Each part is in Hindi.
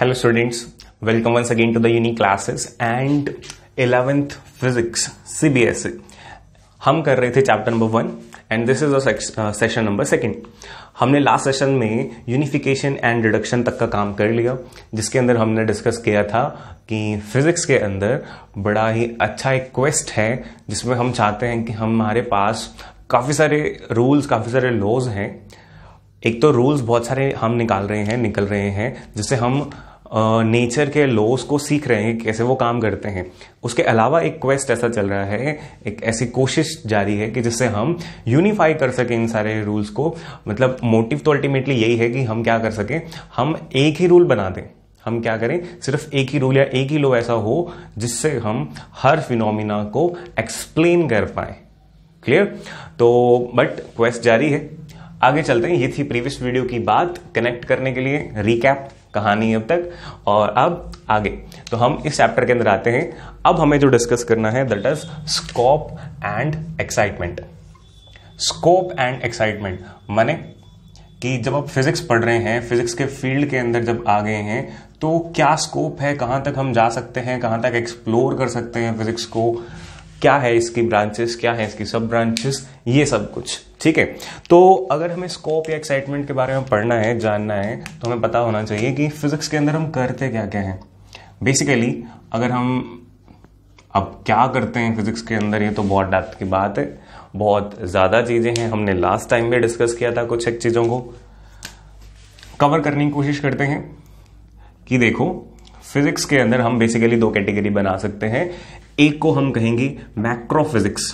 hello students to the unique classes and eleventh physics C B S E हम कर रहे थे chapter number one and this is session number second हमने लास्ट सेशन में यूनिफिकेशन एंड रिडक्शन तक का काम कर लिया जिसके अंदर हमने डिस्कस किया था कि फिजिक्स के अंदर बड़ा ही अच्छा एक क्वेस्ट है जिसमें हम चाहते हैं कि हमारे पास काफ़ी सारे रूल्स काफ़ी सारे लॉज हैं एक तो रूल्स बहुत सारे हम निकाल रहे हैं निकल रहे हैं जिससे हम नेचर के लॉस को सीख रहे हैं कैसे वो काम करते हैं उसके अलावा एक क्वेस्ट ऐसा चल रहा है एक ऐसी कोशिश जारी है कि जिससे हम यूनिफाई कर सकें इन सारे रूल्स को मतलब मोटिव तो अल्टीमेटली यही है कि हम क्या कर सकें हम एक ही रूल बना दें हम क्या करें सिर्फ एक ही रूल या एक ही लो ऐसा हो जिससे हम हर फिनोमिना को एक्सप्लेन कर पाए क्लियर तो बट क्वेस्ट जारी है आगे चलते हैं ये थी प्रीवियस वीडियो की बात कनेक्ट करने के लिए रिकैप कहानी अब तक और अब आगे तो हम इस चैप्टर के अंदर आते हैं अब हमें जो डिस्कस करना है that is scope and excitement scope and excitement माने कि जब आप फिजिक्स पढ़ रहे हैं फिजिक्स के फील्ड के अंदर जब आ गए हैं तो क्या स्कोप है कहां तक हम जा सकते हैं कहां तक एक्सप्लोर कर सकते हैं फिजिक्स को क्या है इसकी ब्रांचेस क्या है इसकी सब ब्रांचेस ये सब कुछ ठीक है तो अगर हमें स्कोप या एक्साइटमेंट के बारे में पढ़ना है जानना है तो हमें पता होना चाहिए कि फिजिक्स के अंदर हम करते क्या क्या हैं बेसिकली अगर हम अब क्या करते हैं फिजिक्स के अंदर ये तो बहुत डेप्थ की बात है बहुत ज़्यादा चीज़ें हैं हमने लास्ट टाइम भी डिस्कस किया था कुछ एक चीज़ों को कवर करने की कोशिश करते हैं कि देखो फिजिक्स के अंदर हम बेसिकली दो कैटेगरी बना सकते हैं एक को हम कहेंगे मैक्रोफिजिक्स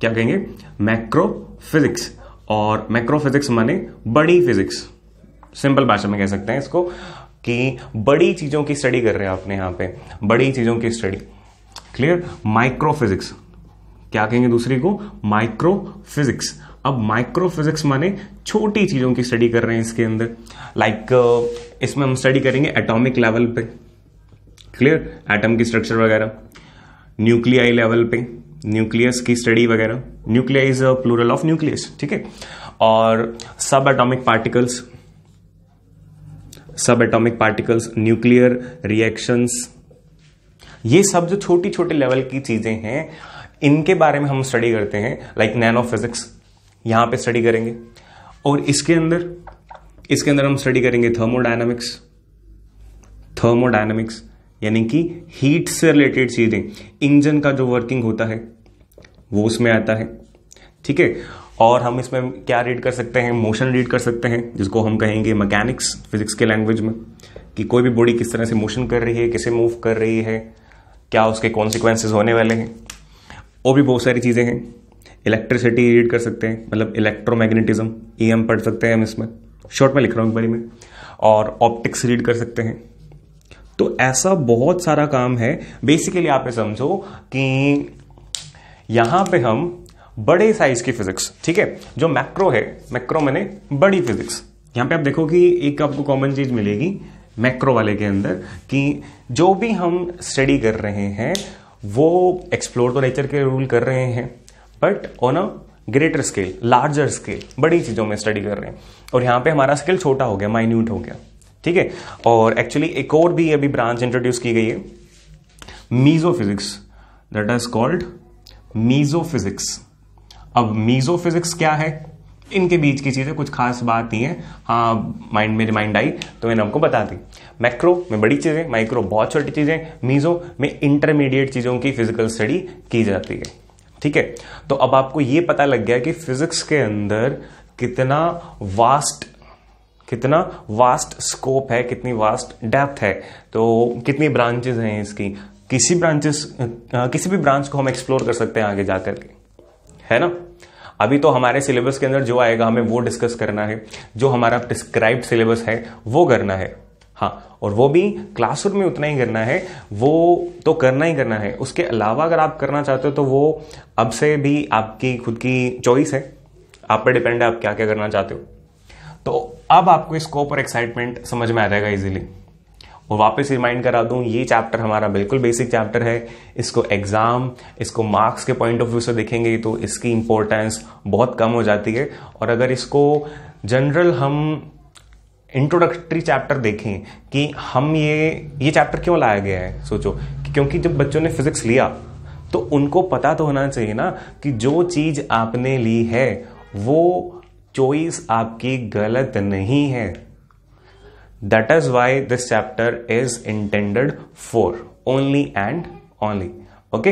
क्या कहेंगे मैक्रोफिजिक्स और मैक्रोफिजिक्स माने बड़ी फिजिक्स सिंपल भाषा में कह सकते हैं इसको कि बड़ी चीज़ों की स्टडी कर रहे हैं आपने यहां पे बड़ी चीज़ों की स्टडी क्लियर माइक्रोफिजिक्स क्या कहेंगे दूसरी को माइक्रोफिजिक्स अब माइक्रोफिजिक्स माने छोटी चीज़ों की स्टडी कर रहे हैं इसके अंदर लाइक like, uh, इसमें हम स्टडी करेंगे एटॉमिक लेवल पे क्लियर एटम की स्ट्रक्चर वगैरह न्यूक्लियाई लेवल पे न्यूक्लियस की स्टडी वगैरह nuclei is a plural of nucleus ठीक है और subatomic particles subatomic particles nuclear reactions ये सब जो छोटी छोटे लेवल की चीज़ें हैं इनके बारे में हम स्टडी करते हैं लाइक नैनो फिजिक्स यहां पे स्टडी करेंगे और इसके अंदर इसके अंदर हम स्टडी करेंगे थर्मोडायनामिक्स थर्मोडायनामिक्स यानी कि हीट से रिलेटेड चीज़ें इंजन का जो वर्किंग होता है वो उसमें आता है ठीक है और हम इसमें क्या रीड कर सकते हैं मोशन रीड कर सकते हैं जिसको हम कहेंगे मैकेनिक्स फिजिक्स के लैंग्वेज में कि कोई भी बॉडी किस तरह से मोशन कर रही है कैसे मूव कर रही है क्या उसके कॉन्सिक्वेंसेज होने वाले हैं और भी बहुत सारी चीज़ें हैं इलेक्ट्रिसिटी रीड कर सकते हैं मतलब इलेक्ट्रोमैग्नेटिज्म ई e पढ़ सकते हैं हम इसमें शॉर्ट में लिख रहा हूँ एक बारी में और ऑप्टिक्स रीड कर सकते हैं तो ऐसा बहुत सारा काम है बेसिकली आप समझो कि यहां पे हम बड़े साइज की फिजिक्स ठीक है जो मैक्रो है मैक्रो मैंने बड़ी फिजिक्स यहां पे आप देखो कि एक आपको कॉमन चीज मिलेगी मैक्रो वाले के अंदर कि जो भी हम स्टडी कर रहे हैं वो एक्सप्लोर तो नेचर के रूल कर रहे हैं but on a greater scale larger scale बड़ी चीज़ों में स्टडी कर रहे हैं और यहां पे हमारा स्केल छोटा हो गया माइन्यूट हो गया ठीक है और एक्चुअली एक और भी अभी ब्रांच इंट्रोड्यूस की गई है meso physics that is called meso physics अब मीजो फिजिक्स क्या है इनके बीच की चीज़ें कुछ खास बात नहीं है हाँ माइंड में रिमाइंड आई तो मैंने आपको बता दी मैक्रो में बड़ी चीज़ें माइक्रो बहुत छोटी चीज़ें मीजो में इंटरमीडिएट चीज़ों की फिजिकल स्टडी की जाती है ठीक है तो अब आपको यह पता लग गया कि फिजिक्स के अंदर कितना वास्ट कितना वास्ट स्कोप है कितनी वास्ट डेप्थ है तो कितनी ब्रांचेस हैं इसकी किसी ब्रांचेस किसी भी ब्रांच को हम एक्सप्लोर कर सकते हैं आगे जाकर के है ना अभी तो हमारे सिलेबस के अंदर जो आएगा हमें वो डिस्कस करना है जो हमारा प्रिस्क्राइब सिलेबस है वो करना है हाँ और वो भी क्लासरूम में उतना ही करना है वो तो करना ही करना है उसके अलावा अगर आप करना चाहते हो तो वो अब से भी आपकी खुद की चॉइस है आप पर डिपेंड है आप क्या क्या करना चाहते हो तो अब आपको स्कोप और एक्साइटमेंट समझ में आ जाएगा इजीली और वापस रिमाइंड करा दूं ये चैप्टर हमारा बिल्कुल बेसिक चैप्टर है इसको एग्ज़ाम इसको मार्क्स के पॉइंट ऑफ व्यू से देखेंगे तो इसकी इंपॉर्टेंस बहुत कम हो जाती है और अगर इसको जनरल हम इंट्रोडक्टरी चैप्टर देखें कि हम ये ये चैप्टर क्यों लाया गया है सोचो क्योंकि जब बच्चों ने फिजिक्स लिया तो उनको पता तो होना चाहिए ना कि जो चीज़ आपने ली है वो चॉइस आपकी गलत नहीं है that is why this chapter is intended for only and only okay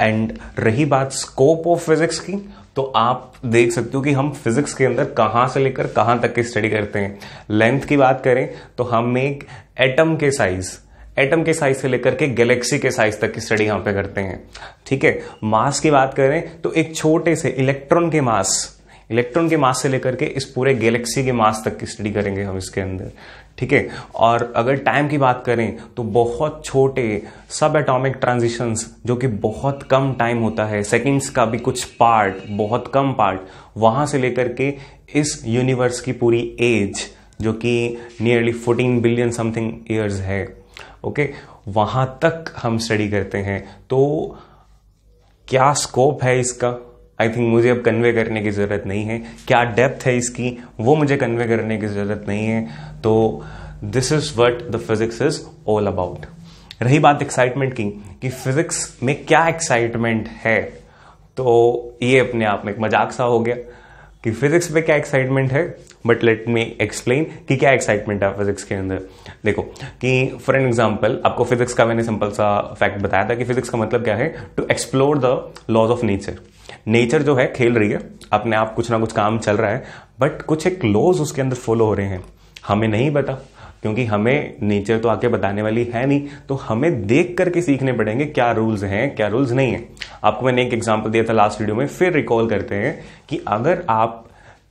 and रही बात स्कोप ऑफ फिजिक्स की तो आप देख सकते हो कि हम फिजिक्स के अंदर कहां से लेकर कहां तक की स्टडी करते हैं लेंथ की बात करें तो हम एक एटम के साइज एटम के साइज से लेकर के गैलेक्सी के साइज तक की स्टडी यहां पे करते हैं ठीक है मास की बात करें तो एक छोटे से इलेक्ट्रॉन के मास इलेक्ट्रॉन के मास से लेकर के इस पूरे गैलेक्सी के मास तक की स्टडी करेंगे हम इसके अंदर ठीक है और अगर टाइम की बात करें तो बहुत छोटे सब एटॉमिक ट्रांजिशंस जो कि बहुत कम टाइम होता है सेकंड्स का भी कुछ पार्ट बहुत कम पार्ट वहां से लेकर के इस यूनिवर्स की पूरी एज जो कि नियरली 14 बिलियन समथिंग ईयर्स है ओके वहां तक हम स्टडी करते हैं तो क्या स्कोप है इसका आई थिंक मुझे अब कन्वे करने की ज़रूरत नहीं है क्या डेप्थ है इसकी वो मुझे कन्वे करने की ज़रूरत नहीं है तो this is what the physics is all about रही बात एक्साइटमेंट की कि फिज़िक्स में क्या एक्साइटमेंट है तो ये अपने आप में एक मजाक सा हो गया कि फिज़िक्स में क्या एक्साइटमेंट है बट लेट मी एक्सप्लेन कि क्या एक्साइटमेंट है फिजिक्स के अंदर देखो कि फॉर एन एग्जाम्पल आपको फिजिक्स का मैंने सिंपल सा फैक्ट बताया था कि फिजिक्स का मतलब क्या है to explore the laws of nature nature जो है खेल रही है अपने आप कुछ ना कुछ काम चल रहा है बट कुछ एक लॉज उसके अंदर फॉलो हो रहे हैं हमें नहीं पता क्योंकि हमें नेचर तो आके बताने वाली है नहीं तो हमें देख करके सीखने पड़ेंगे क्या रूल्स हैं क्या रूल्स नहीं है आपको मैंने एक एग्जाम्पल दिया था लास्ट वीडियो में फिर रिकॉल करते हैं कि अगर आप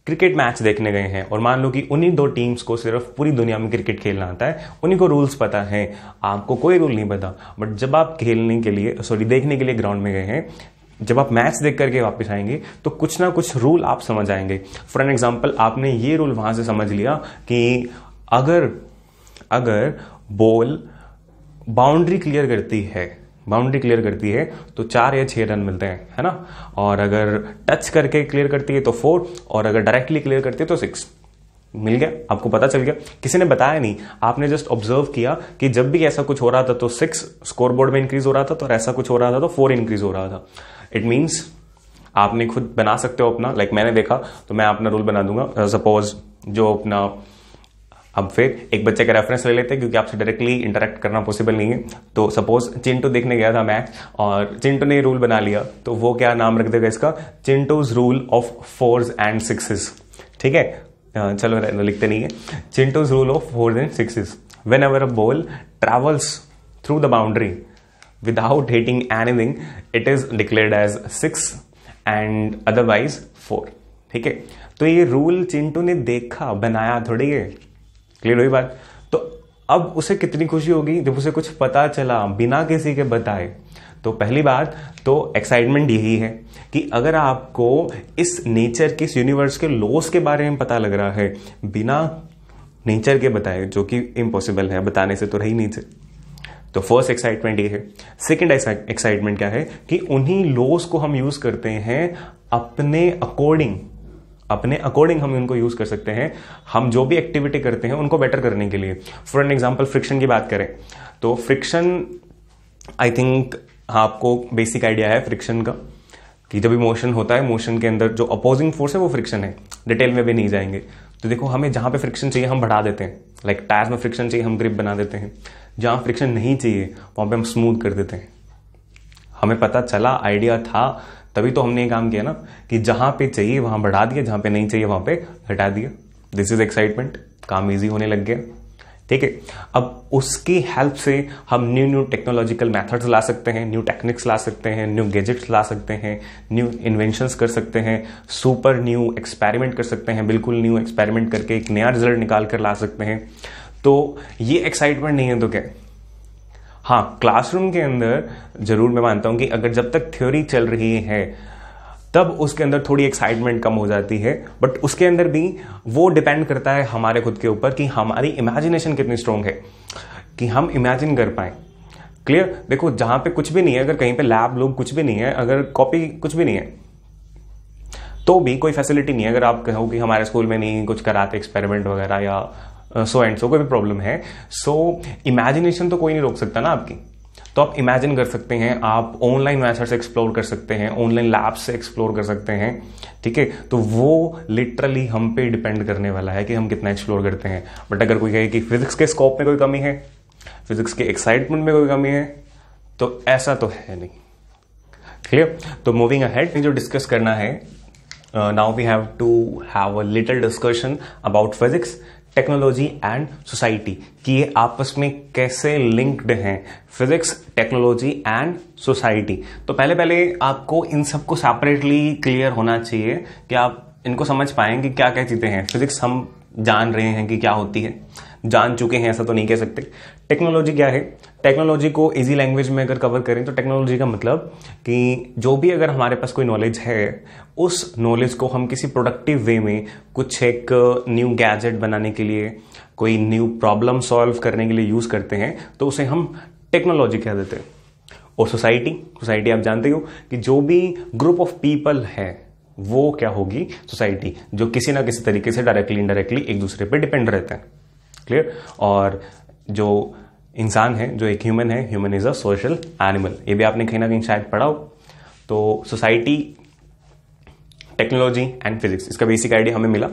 क्रिकेट मैच देखने गए हैं और मान लो कि उन्हीं दो टीम्स को सिर्फ पूरी दुनिया में क्रिकेट खेलना आता है उन्हीं को रूल्स पता है आपको कोई रूल नहीं पता बट जब आप खेलने के लिए सॉरी देखने के लिए ग्राउंड में गए हैं जब आप मैच देख करके वापस आएंगे तो कुछ ना कुछ रूल आप समझ आएंगे फॉर एन एग्जाम्पल आपने ये रूल वहाँ से समझ लिया कि अगर अगर बॉल बाउंड्री क्लियर करती है बाउंड्री क्लियर करती है तो चार या छह रन मिलते हैं है ना और अगर टच करके क्लियर करती है तो फोर और अगर डायरेक्टली क्लियर करती है तो सिक्स मिल गया आपको पता चल गया किसी ने बताया नहीं आपने जस्ट ऑब्जर्व किया कि जब भी ऐसा कुछ हो रहा था तो सिक्स स्कोरबोर्ड में इंक्रीज हो रहा था तो ऐसा कुछ हो रहा था तो फोर इंक्रीज हो रहा था इट मीन्स आपने खुद बना सकते हो अपना लाइक like मैंने देखा तो मैं अपना रूल बना दूंगा सपोज uh, जो अपना अब फिर एक बच्चे का रेफरेंस ले लेते हैं क्योंकि आपसे डायरेक्टली इंटरेक्ट करना पॉसिबल नहीं है तो सपोज चिंटू देखने गया था मैं और चिंटू ने रूल बना लिया तो वो क्या नाम रख देगा इसका Chintu's rule of fours and sixes ठीक है चलो लिखते नहीं है Chintu's rule of fours and sixes whenever a ball travels through the boundary without hitting anything it is declared as six and otherwise four ठीक है तो ये रूल चिंटू ने देखा बनाया थोड़ी है क्लियर हुई बात तो अब उसे कितनी खुशी होगी जब उसे कुछ पता चला बिना किसी के बताए तो पहली बात तो एक्साइटमेंट यही है कि अगर आपको इस नेचर के इस यूनिवर्स के लॉस के बारे में पता लग रहा है बिना नेचर के बताए जो कि इम्पॉसिबल है बताने से तो रही नीचे तो फर्स्ट एक्साइटमेंट ये है सेकेंड एक्साइटमेंट क्या है कि उन्हीं लॉस को हम यूज करते हैं अपने अकॉर्डिंग अपने अकॉर्डिंग हम उनको यूज़ कर सकते हैं हम जो भी एक्टिविटी करते हैं उनको बेटर करने के लिए फॉर एन एग्जाम्पल फ्रिक्शन की बात करें तो फ्रिक्शन आई थिंक आपको बेसिक आइडिया है फ्रिक्शन का कि जब इमोशन होता है मोशन के अंदर जो अपोजिंग फोर्स है वो फ्रिक्शन है डिटेल में भी नहीं जाएंगे तो देखो हमें जहां पे फ्रिक्शन चाहिए हम बढ़ा देते हैं लाइक like, टायर में फ्रिक्शन चाहिए हम ग्रिप बना देते हैं जहां फ्रिक्शन नहीं चाहिए वहां पे हम स्मूथ कर देते हैं हमें पता चला आइडिया था तभी तो हमने ये काम किया ना कि जहां पे चाहिए वहां बढ़ा दिया जहां पे नहीं चाहिए वहां पे हटा दिया दिस इज एक्साइटमेंट काम ईजी होने लग गया ठीक है अब उसकी हेल्प से हम न्यू न्यू टेक्नोलॉजिकल मेथड्स ला सकते हैं न्यू टेक्निक्स ला सकते हैं न्यू गैजेट्स ला सकते हैं न्यू इन्वेंशंस कर सकते हैं सुपर न्यू एक्सपेरिमेंट कर सकते हैं बिल्कुल न्यू एक्सपेरिमेंट करके एक नया रिजल्ट निकाल कर ला सकते हैं तो ये एक्साइटमेंट नहीं है तो क्या हाँ क्लासरूम के अंदर जरूर मैं मानता हूँ कि अगर जब तक थ्योरी चल रही है तब उसके अंदर थोड़ी एक्साइटमेंट कम हो जाती है बट उसके अंदर भी वो डिपेंड करता है हमारे खुद के ऊपर कि हमारी इमेजिनेशन कितनी स्ट्रोंग है कि हम इमेजिन कर पाए क्लियर देखो जहां पे कुछ भी नहीं है अगर कहीं पे लैब लोग कुछ भी नहीं है अगर कॉपी कुछ भी नहीं है तो भी कोई फैसिलिटी नहीं है अगर आप कहो कि हमारे स्कूल में नहीं कुछ कराते एक्सपेरिमेंट वगैरह या सो एंड सो कोई भी प्रॉब्लम है सो इमेजिनेशन तो कोई नहीं रोक सकता ना आपकी तो आप इमेजिन कर सकते हैं आप ऑनलाइन मैथड से एक्सप्लोर कर सकते हैं ऑनलाइन लैब्स से एक्सप्लोर कर सकते हैं ठीक है तो वो लिटरली हम पे डिपेंड करने वाला है कि हम कितना एक्सप्लोर करते हैं बट अगर कोई कहे कि फिजिक्स के स्कोप में कोई कमी है फिजिक्स के एक्साइटमेंट में कोई कमी है तो ऐसा तो है नहीं क्लियर तो मूविंग अहेड जो डिस्कस करना है now we have to have a little discussion about physics technology and society कि ये आपस में कैसे लिंक्ड हैं फिजिक्स टेक्नोलॉजी एंड सोसाइटी तो पहले पहले आपको इन सबको सेपरेटली क्लियर होना चाहिए कि आप इनको समझ पाएंगे क्या क्या चीज़ें हैं फिजिक्स हम जान रहे हैं कि क्या होती है जान चुके हैं ऐसा तो नहीं कह सकते टेक्नोलॉजी क्या है टेक्नोलॉजी को इजी लैंग्वेज में अगर कवर करें तो टेक्नोलॉजी का मतलब कि जो भी अगर हमारे पास कोई नॉलेज है उस नॉलेज को हम किसी प्रोडक्टिव वे में कुछ एक न्यू गैजेट बनाने के लिए कोई न्यू प्रॉब्लम सॉल्व करने के लिए यूज़ करते हैं तो उसे हम टेक्नोलॉजी कह देते हैं और सोसाइटी सोसाइटी आप जानते हो कि जो भी ग्रुप ऑफ पीपल है वो क्या होगी सोसाइटी जो किसी ना किसी तरीके से डायरेक्टली इनडायरेक्टली एक दूसरे पे डिपेंड रहते हैं क्लियर और जो इंसान है जो एक ह्यूमन है human is a social animal ये भी आपने कहीं ना कहीं शायद पढ़ा हो तो सोसाइटी टेक्नोलॉजी एंड फिजिक्स इसका बेसिक आइडिया हमें मिला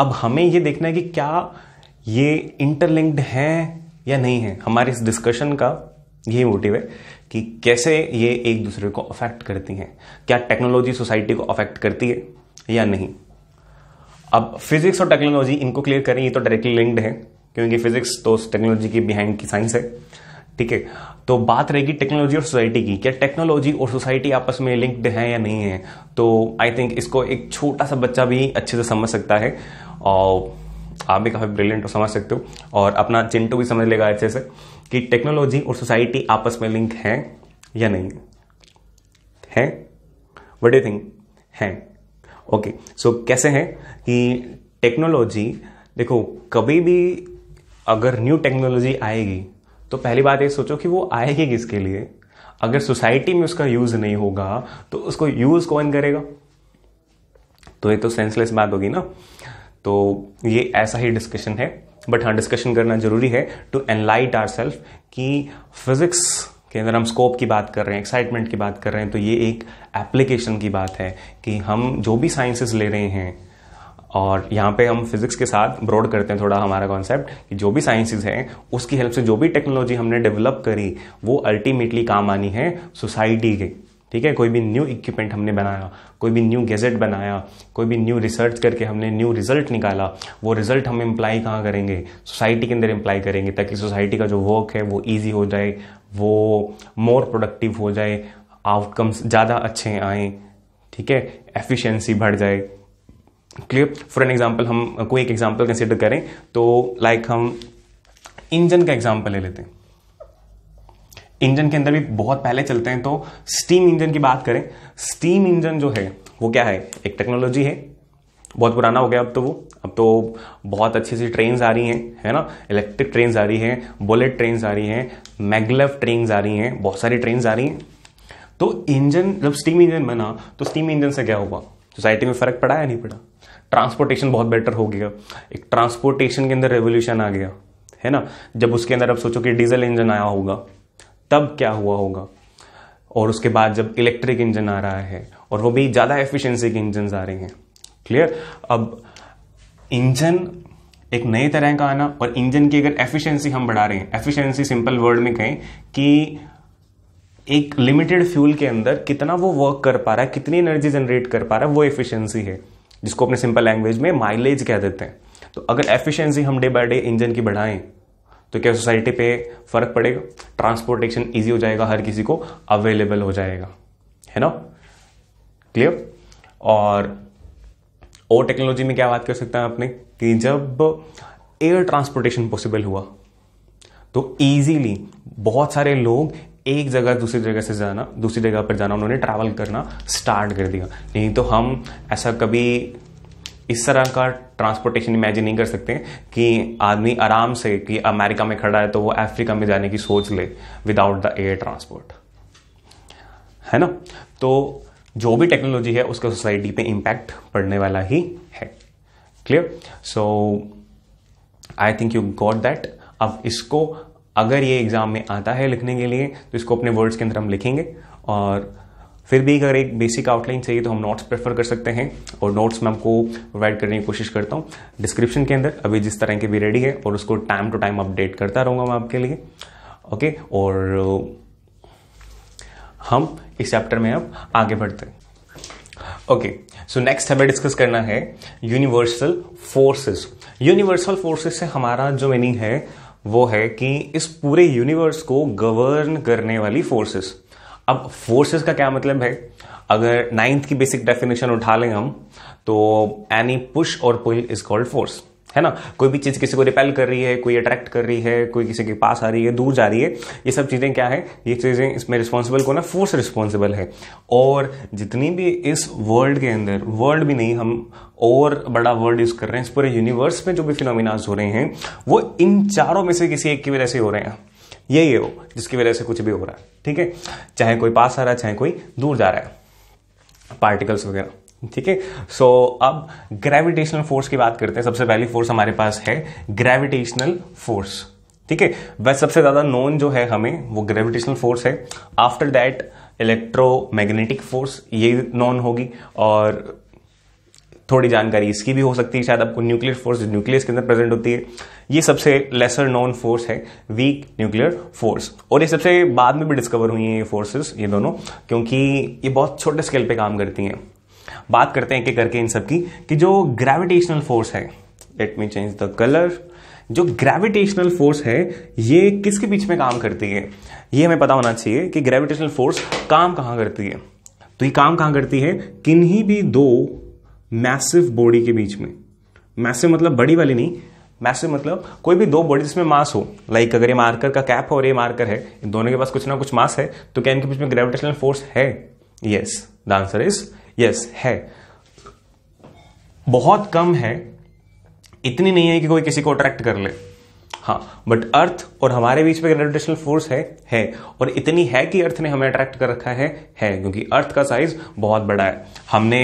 अब हमें ये देखना है कि क्या ये इंटरलिंक्ड है या नहीं है हमारे इस डिस्कशन का यही मोटिव है कि कैसे ये एक दूसरे को अफेक्ट करती हैं क्या टेक्नोलॉजी सोसाइटी को अफेक्ट करती है या नहीं अब फिजिक्स और टेक्नोलॉजी इनको क्लियर करें ये तो डायरेक्टली लिंक्ड है क्योंकि फिजिक्स तो टेक्नोलॉजी की बिहाइंड की साइंस है ठीक है तो बात रहेगी टेक्नोलॉजी और सोसाइटी की क्या टेक्नोलॉजी और सोसाइटी आपस में लिंक्ड है या नहीं है तो आई थिंक इसको एक छोटा सा बच्चा भी अच्छे से समझ सकता है और आप भी काफ़ी ब्रिलियंट हो समझ सकते हो और अपना चिंटू भी समझ लेगा अच्छे से कि टेक्नोलॉजी और सोसाइटी आपस में लिंक है या नहीं है वट यू थिंक है ओके सो कैसे है कि टेक्नोलॉजी देखो कभी भी अगर न्यू टेक्नोलॉजी आएगी तो पहली बात ये सोचो कि वो आएगी किसके लिए अगर सोसाइटी में उसका यूज़ नहीं होगा तो उसको यूज़ कौन करेगा तो ये तो सेंसलेस बात होगी ना तो ये ऐसा ही डिस्कशन है बट हाँ डिस्कशन करना ज़रूरी है टू एनलाइट आर सेल्फ कि फिज़िक्स के अंदर हम स्कोप की बात कर रहे हैं एक्साइटमेंट की बात कर रहे हैं तो ये एक एप्लीकेशन की बात है कि हम जो भी साइंसेस ले रहे हैं और यहाँ पे हम फिजिक्स के साथ ब्रॉड करते हैं थोड़ा हमारा कॉन्सेप्ट कि जो भी साइंसेज हैं उसकी हेल्प से जो भी टेक्नोलॉजी हमने डेवलप करी वो अल्टीमेटली काम आनी है सोसाइटी के ठीक है कोई भी न्यू इक्विपमेंट हमने बनाया कोई भी न्यू गैजेट बनाया कोई भी न्यू रिसर्च करके हमने न्यू रिजल्ट निकाला वो रिजल्ट हम इम्प्लाई कहाँ करेंगे सोसाइटी के अंदर इम्प्लाई करेंगे ताकि सोसाइटी का जो वर्क है वो ईजी हो जाए वो मोर प्रोडक्टिव हो जाए आउटकम्स ज़्यादा अच्छे आएँ ठीक है एफिशिएंसी बढ़ जाए क्लियर फॉर एन एग्जाम्पल हम कोई एक एग्जाम्पल कंसिडर करें तो लाइक like हम इंजन का एग्जाम्पल ले लेते हैं इंजन के अंदर भी बहुत पहले चलते हैं तो स्टीम इंजन की बात करें स्टीम इंजन जो है वो क्या है एक टेक्नोलॉजी है बहुत पुराना हो गया अब तो वो अब तो बहुत अच्छी सी ट्रेन आ रही हैं है ना इलेक्ट्रिक ट्रेन आ रही हैं बुलेट ट्रेन आ रही हैं मैगलव ट्रेन आ रही हैं बहुत सारी ट्रेन आ रही हैं तो इंजन जब स्टीम इंजन बना तो स्टीम इंजन से क्या हुआ सोसाइटी में फ़र्क पड़ा या नहीं पड़ा ट्रांसपोर्टेशन बहुत बेटर हो गया एक ट्रांसपोर्टेशन के अंदर रेवोल्यूशन आ गया है ना जब उसके अंदर अब सोचो कि डीजल इंजन आया होगा तब क्या हुआ होगा और उसके बाद जब इलेक्ट्रिक इंजन आ रहा है और वो भी ज़्यादा एफिशिएंसी के इंजन आ रहे हैं क्लियर अब इंजन एक नए तरह का आना और इंजन की अगर एफिशिएंसी हम बढ़ा रहे हैं एफिशिएंसी सिंपल वर्ड में कहें कि एक लिमिटेड फ्यूल के अंदर कितना वो वर्क कर पा रहा है कितनी एनर्जी जनरेट कर पा रहा है वो एफिशिएंसी है जिसको अपने सिंपल लैंग्वेज में माइलेज कह देते हैं तो अगर एफिशिएंसी हम डे बाय डे इंजन की बढ़ाएं तो क्या सोसाइटी पे फ़र्क पड़ेगा ट्रांसपोर्टेशन इजी हो जाएगा हर किसी को अवेलेबल हो जाएगा है ना क्लियर और और टेक्नोलॉजी में क्या बात कर सकते हैं आपने कि जब एयर ट्रांसपोर्टेशन पॉसिबल हुआ तो ईजीली बहुत सारे लोग एक जगह दूसरी जगह से जाना दूसरी जगह पर जाना उन्होंने ट्रैवल करना स्टार्ट कर दिया नहीं तो हम ऐसा कभी इस तरह का ट्रांसपोर्टेशन इमेजिन नहीं कर सकते कि आदमी आराम से कि अमेरिका में खड़ा है तो वो अफ्रीका में जाने की सोच ले विदाउट द एयर ट्रांसपोर्ट है ना तो जो भी टेक्नोलॉजी है उसका सोसाइटी पे इम्पैक्ट पड़ने वाला ही है clear so I think you got that अब इसको अगर ये एग्ज़ाम में आता है लिखने के लिए तो इसको अपने वर्ड्स के अंदर हम लिखेंगे और फिर भी अगर एक बेसिक आउटलाइन चाहिए तो हम नोट्स प्रेफर कर सकते हैं और नोट्स मैं आपको प्रोवाइड करने की कोशिश करता हूँ डिस्क्रिप्शन के अंदर अभी जिस तरह के भी रेडी है और उसको टाइम टू टाइम अपडेट करता रहूँगा मैं आपके लिए ओके और हम इस चैप्टर में अब आगे बढ़ते हैं ओके सो नेक्स्ट हमें डिस्कस करना है यूनिवर्सल फोर्सेस यूनिवर्सल फोर्सेस से हमारा जो मीनिंग है वो है कि इस पूरे यूनिवर्स को गवर्न करने वाली फोर्सेस अब फोर्सेस का क्या मतलब है अगर नाइन्थ की बेसिक डेफिनेशन उठा लें हम तो एनी पुश और पुल इज कॉल्ड फोर्स है ना कोई भी चीज़ किसी को रिपेल कर रही है कोई अट्रैक्ट कर रही है कोई किसी के पास आ रही है दूर जा रही है ये सब चीज़ें क्या है ये चीज़ें इसमें रिस्पॉन्सिबल कौन है फोर्स रिस्पॉन्सिबल है और जितनी भी इस वर्ल्ड के अंदर वर्ल्ड भी नहीं हम और बड़ा वर्ड यूज़ कर रहे हैं इस पूरे यूनिवर्स में जो भी फिनोमिनाज हो रहे हैं वो इन चारों में से किसी एक की वजह से हो रहे हैं यही है वो जिसकी वजह से कुछ भी हो रहा है ठीक है चाहे कोई पास आ रहा है चाहे कोई दूर जा रहा है पार्टिकल्स वगैरह ठीक है सो अब ग्रेविटेशनल फोर्स की बात करते हैं सबसे पहली फोर्स हमारे पास है ग्रेविटेशनल फोर्स ठीक है वह सबसे ज़्यादा नोन जो है हमें वो ग्रेविटेशनल फोर्स है आफ्टर दैट इलेक्ट्रोमैग्नेटिक फोर्स ये नॉन होगी और थोड़ी जानकारी इसकी भी हो सकती है शायद आपको न्यूक्लियर फोर्स न्यूक्लियस के अंदर प्रेजेंट होती है ये सबसे लेसर नॉन फोर्स है वीक न्यूक्लियर फोर्स और ये सबसे बाद में भी डिस्कवर हुई है ये फोर्सेस ये दोनों क्योंकि ये बहुत छोटे स्केल पे काम करती हैं बात करते हैं एक करके इन सब की कि जो ग्रेविटेशनल फोर्स है let me change the colour जो ग्रेविटेशनल फोर्स है ये किसके बीच में काम करती है ये हमें पता होना चाहिए कि ग्रेविटेशनल फोर्स काम कहाँ करती है तो ये काम कहाँ करती है किन्हीं भी दो मैसिव बॉडी के बीच में मैसिव मतलब बड़ी वाली नहीं मैसिव मतलब कोई भी दो बॉडी जिसमें मास हो लाइक अगर ये मार्कर का कैप हो और ये मार्कर है इन दोनों के पास कुछ ना कुछ मास है तो क्या इनके बीच में ग्रेविटेशनल फोर्स है yes the answer is yes है बहुत कम है इतनी नहीं है कि कोई किसी को अट्रैक्ट कर ले हाँ बट अर्थ और हमारे बीच में ग्रेविटेशनल फोर्स है है और इतनी है कि अर्थ ने हमें अट्रैक्ट कर रखा है है क्योंकि अर्थ का साइज बहुत बड़ा है हमने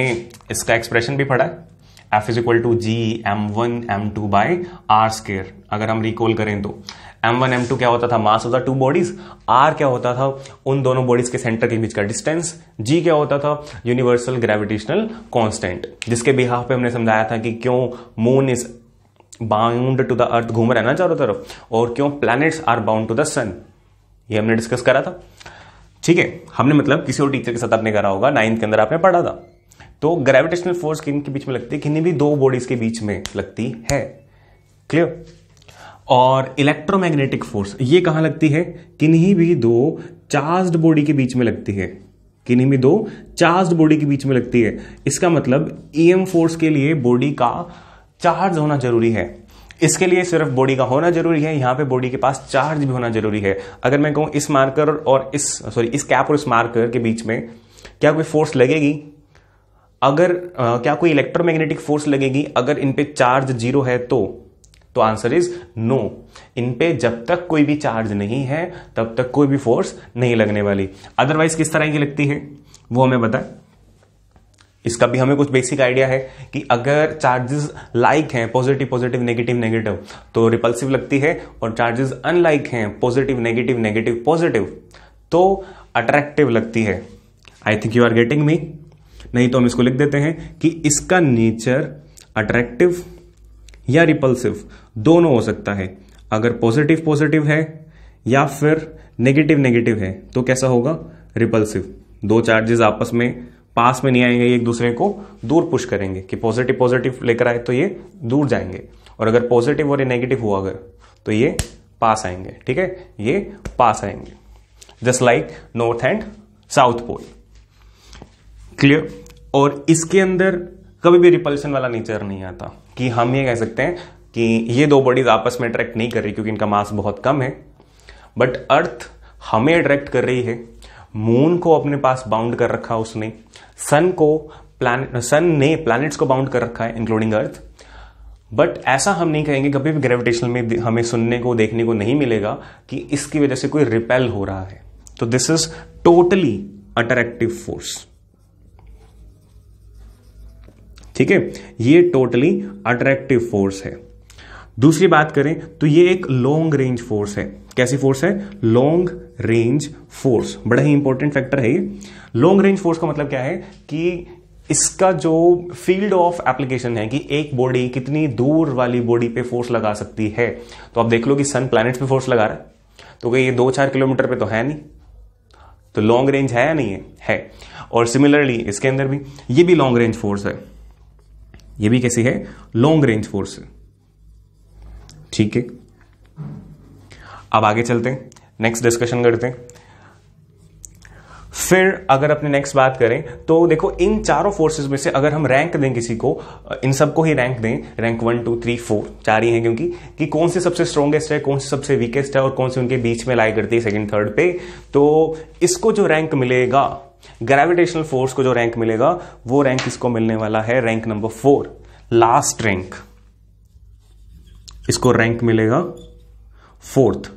इसका एक्सप्रेशन भी पढ़ा है F is equal to G M one M two by R square अगर हम रिकॉल करें तो एम वन एम टू क्या होता था मास होता टू बॉडीज आर क्या होता था उन दोनों बॉडीज के सेंटर के बीच का डिस्टेंस जी क्या होता था यूनिवर्सल ग्रेविटेशनल कॉन्स्टेंट जिसके बिहाफ पे हमने समझाया था कि क्यों moon is bound to the earth घूम रहा है ना चारों तरफ और क्यों planets are bound to the sun ये हमने डिस्कस करा था ठीक है हमने मतलब किसी और टीचर के साथ आपने करा होगा नाइन्थ के अंदर आपने पढ़ा था तो ग्रेविटेशनल फोर्स किन के बीच में लगती है किन्नी भी दो बॉडीज के बीच में लगती है क्लियर और इलेक्ट्रोमैग्नेटिक फोर्स ये कहाँ लगती है किन्हीं भी दो चार्ज्ड बॉडी के बीच में लगती है किन्हीं भी दो चार्ज्ड बॉडी के बीच में लगती है इसका मतलब ईएम e फोर्स के लिए बॉडी का चार्ज होना जरूरी है इसके लिए सिर्फ बॉडी का होना जरूरी है यहाँ पे बॉडी के पास चार्ज भी होना जरूरी है अगर मैं कहूँ इस मार्कर और इस सॉरी इस कैप और इस मार्कर के बीच में क्या कोई फोर्स लगेगी अगर आ, क्या कोई इलेक्ट्रोमैग्नेटिक फोर्स लगेगी अगर इन पे चार्ज जीरो है तो तो आंसर इज नो इन पे जब तक कोई भी चार्ज नहीं है तब तक कोई भी फोर्स नहीं लगने वाली अदरवाइज किस तरह की लगती है वो हमें बताए इसका भी हमें कुछ बेसिक आइडिया है कि अगर चार्जेस लाइक हैं पॉजिटिव पॉजिटिव नेगेटिव नेगेटिव तो रिपल्सिव लगती है और चार्जेस अनलाइक हैं पॉजिटिव नेगेटिव नेगेटिव पॉजिटिव तो अट्रैक्टिव लगती है I think you are getting me नहीं तो हम इसको लिख देते हैं कि इसका नेचर अट्रैक्टिव या रिपल्सिव दोनों हो सकता है अगर पॉजिटिव पॉजिटिव है या फिर नेगेटिव नेगेटिव है तो कैसा होगा रिपल्सिव दो चार्जेस आपस में पास में नहीं आएंगे एक दूसरे को दूर पुश करेंगे कि पॉजिटिव पॉजिटिव लेकर आए तो ये दूर जाएंगे और अगर पॉजिटिव और नेगेटिव हुआ अगर तो ये पास आएंगे ठीक है ये पास आएंगे just like north and south pole clear और इसके अंदर कभी भी रिपल्शन वाला नेचर नहीं आता कि हम ये कह सकते हैं कि ये दो बॉडीज़ आपस में अट्रैक्ट नहीं कर रही क्योंकि इनका मास बहुत कम है बट अर्थ हमें अट्रैक्ट कर रही है मून को अपने पास बाउंड कर रखा उसने सन को प्लान सन ने प्लैनेट्स को बाउंड कर रखा है इंक्लूडिंग अर्थ बट ऐसा हम नहीं कहेंगे कभी भी ग्रेविटेशन में हमें सुनने को देखने को नहीं मिलेगा कि इसकी वजह से कोई रिपेल हो रहा है तो this is totally attractive force ठीक है ये टोटली अट्रैक्टिव फोर्स है दूसरी बात करें तो ये एक लॉन्ग रेंज फोर्स है कैसी फोर्स है लॉन्ग रेंज फोर्स बड़ा ही इंपॉर्टेंट फैक्टर है ये लॉन्ग रेंज फोर्स का मतलब क्या है कि इसका जो फील्ड ऑफ एप्लीकेशन है कि एक बॉडी कितनी दूर वाली बॉडी पे फोर्स लगा सकती है तो आप देख लो कि सन प्लैनेट्स पे फोर्स लगा रहा है तो ये दो चार किलोमीटर पे तो है नहीं तो लॉन्ग रेंज है या नहीं है है और सिमिलरली इसके अंदर भी ये भी लॉन्ग रेंज फोर्स है ये भी कैसी है लॉन्ग रेंज फोर्स है ठीक है अब आगे चलते हैं नेक्स्ट डिस्कशन करते हैं फिर अगर अपने नेक्स्ट बात करें तो देखो इन चारों फोर्सेस में से अगर हम रैंक दें किसी को इन सबको ही रैंक दें rank one two three four चार ही हैं क्योंकि कि कौन से सबसे स्ट्रॉन्गेस्ट है कौन से सबसे वीकेस्ट है और कौन से उनके बीच में लाई करती है सेकंड थर्ड पे तो इसको जो रैंक मिलेगा ग्रेविटेशनल फोर्स को जो रैंक मिलेगा वो रैंक इसको मिलने वाला है rank number four last rank इसको रैंक मिलेगा फोर्थ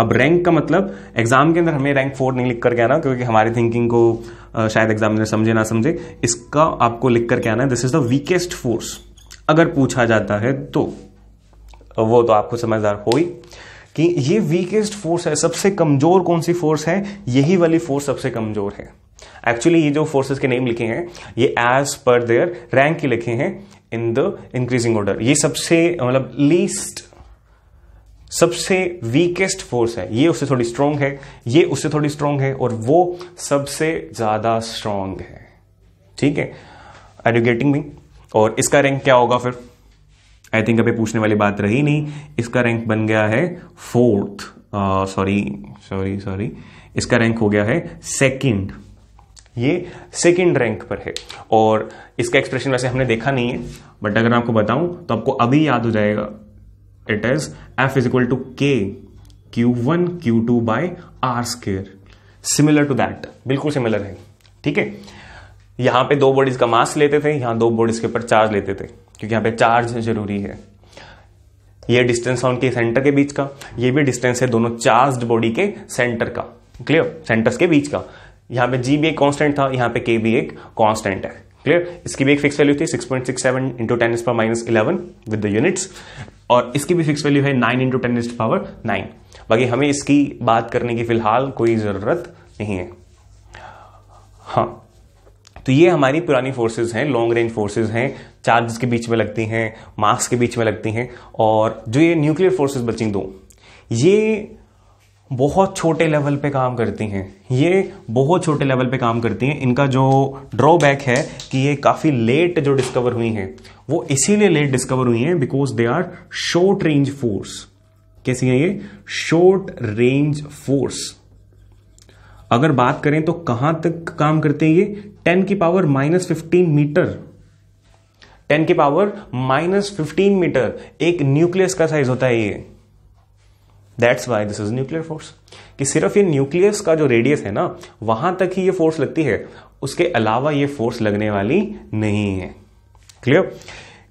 अब रैंक का मतलब एग्जाम के अंदर हमें रैंक फोर नहीं लिख करके आना क्योंकि हमारी थिंकिंग को शायद एग्जामिनर समझे ना समझे इसका आपको लिख करके आना है this is the weakest force अगर पूछा जाता है तो वो तो आपको समझदार हो ही कि ये वीकेस्ट फोर्स है सबसे कमजोर कौन सी फोर्स है यही वाली फोर्स सबसे कमजोर है एक्चुअली ये जो फोर्सेस के नेम लिखे हैं ये एज पर देयर रैंक के लिखे हैं इन द इंक्रीजिंग ऑर्डर ये सबसे मतलब लीस्ट सबसे वीकेस्ट फोर्स है ये उससे थोड़ी स्ट्रांग है ये उससे थोड़ी स्ट्रांग है और वो सबसे ज़्यादा स्ट्रांग है ठीक है आर यू गेटिंग मी और इसका रैंक क्या होगा फिर आई थिंक अभी पूछने वाली बात रही नहीं इसका रैंक बन गया है फोर्थ सॉरी सॉरी सॉरी इसका रैंक हो गया है सेकंड ये सेकेंड रैंक पर है और इसका एक्सप्रेशन वैसे हमने देखा नहीं है बट अगर आपको बताऊं तो आपको अभी याद हो जाएगा it is F is equal to K Q one Q two by R square similar to that बिल्कुल सिमिलर है ठीक है यहां पे दो बॉडीज का मास लेते थे यहां दो बॉडीज के ऊपर चार्ज लेते थे क्योंकि यहां पे चार्ज जरूरी है ये डिस्टेंस है उनके सेंटर के बीच का ये भी डिस्टेंस है दोनों चार्ज बॉडी के सेंटर का क्लियर सेंटर्स के बीच का यहां पे जी भी एक कांस्टेंट था यहां पे के भी एक कांस्टेंट है क्लियर इसकी भी एक फिक्स वैल्यू थी 6.67 point six seven into ten पर minus eleven with the units और इसकी भी फिक्स वैल्यू है nine into ten power nine बाकी हमें इसकी बात करने की फिलहाल कोई ज़रूरत नहीं है हाँ तो ये हमारी पुरानी फोर्सेज हैं लॉन्ग रेंज फोर्सेज हैं चार्जेस के बीच में लगती हैं मार्क्स के बीच में लगती हैं और जो ये न्यूक्लियर फोर्सेज बचिंग दो ये बहुत छोटे लेवल पे काम करती हैं ये बहुत छोटे लेवल पे काम करती हैं इनका जो ड्रॉबैक है कि ये काफ़ी लेट जो डिस्कवर हुई हैं वो इसीलिए लेट डिस्कवर हुई हैं because they are short range force कैसी है ये शॉर्ट रेंज फोर्स अगर बात करें तो कहां तक काम करते हैं ये टेन की power minus fifteen metre ten की पावर माइनस फिफ्टीन मीटर एक न्यूक्लियस का साइज होता है ये that's why this is nuclear force कि सिर्फ ये न्यूक्लियस का जो रेडियस है ना वहां तक ही ये फोर्स लगती है उसके अलावा ये फोर्स लगने वाली नहीं है क्लियर